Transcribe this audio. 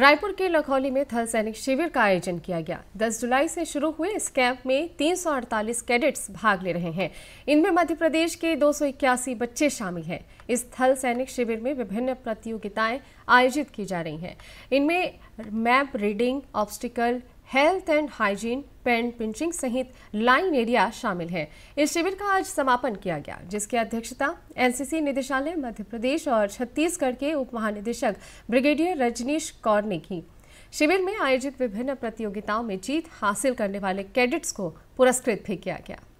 रायपुर के लखौली में थल सैनिक शिविर का आयोजन किया गया 10 जुलाई से शुरू हुए इस कैंप में 348 कैडेट्स भाग ले रहे हैं इनमें मध्य प्रदेश के दो बच्चे शामिल हैं इस थल सैनिक शिविर में विभिन्न प्रतियोगिताएं आयोजित की जा रही हैं इनमें map reading obstacle health and hygiene tent pitching सहित लाइन एरिया शामिल है इस शिविर का आज समापन किया गया जिसकी अध्यक्षता एनसीसी निदेशालय मध्य प्रदेश और छत्तीसगढ़ के उप महानिदेशक ब्रिगेडियर रजनीश कौर ने की शिविर में आयोजित विभिन्न प्रतियोगिताओं में जीत हासिल करने वाले कैडेट्स को पुरस्कृत भी किया गया